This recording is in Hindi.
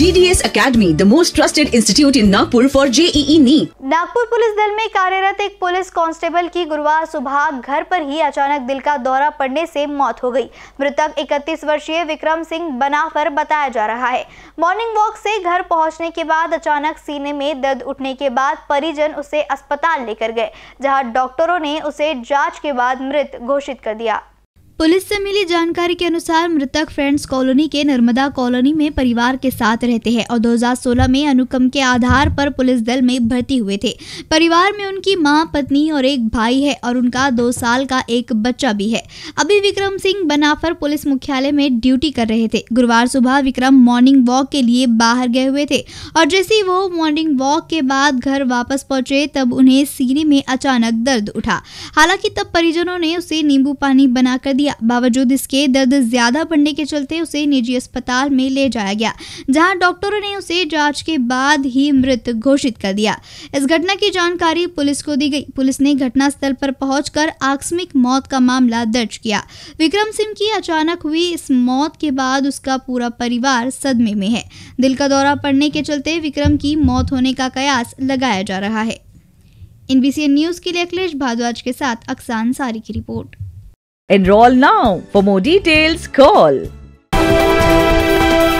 DDS Academy, the most trusted institute in Nagpur for JEE e NEET. Nagpur police दल में कार्यरत एक पुलिस कांस्टेबल की गुरुवार सुबह घर पर ही अचानक दिल का दौरा पड़ने से मौत हो गई। मृतक 31 वर्षीय विक्रम सिंह बनाफर बताया जा रहा है मॉर्निंग वॉक से घर पहुंचने के बाद अचानक सीने में दर्द उठने के बाद परिजन उसे अस्पताल लेकर गए जहां डॉक्टरों ने उसे जांच के बाद मृत घोषित कर दिया पुलिस से मिली जानकारी के अनुसार मृतक फ्रेंड्स कॉलोनी के नर्मदा कॉलोनी में परिवार के साथ रहते हैं और 2016 में अनुकम के आधार पर पुलिस दल में भर्ती हुए थे परिवार में उनकी मां पत्नी और एक भाई है और उनका दो साल का एक बच्चा भी है अभी विक्रम सिंह बनाफर पुलिस मुख्यालय में ड्यूटी कर रहे थे गुरुवार सुबह विक्रम मॉर्निंग वॉक के लिए बाहर गए हुए थे और जैसे ही वो मॉर्निंग वॉक के बाद घर वापस पहुंचे तब उन्हें सीने में अचानक दर्द उठा हालांकि तब परिजनों ने उसे नींबू पानी बनाकर दिया बावजूद इसके दर्द ज़्यादा बढ़ने के चलते उसे निजी अस्पताल में ले जाया गया जहां डॉक्टरों ने उसे जांच के बाद ही मृत घोषित कर दिया इस घटना की जानकारी पुलिस को दी गई पुलिस ने घटना स्थल पर पहुंचकर आकस्मिक मौत का मामला दर्ज किया विक्रम सिंह की अचानक हुई इस मौत के बाद उसका पूरा परिवार सदमे में है दिल का दौरा पड़ने के चलते विक्रम की मौत होने का कयास लगाया जा रहा है एनबीसी न्यूज के लिए अखिलेश भारद्वाज के साथ अक्सान सारी की report Enroll now. For more details, call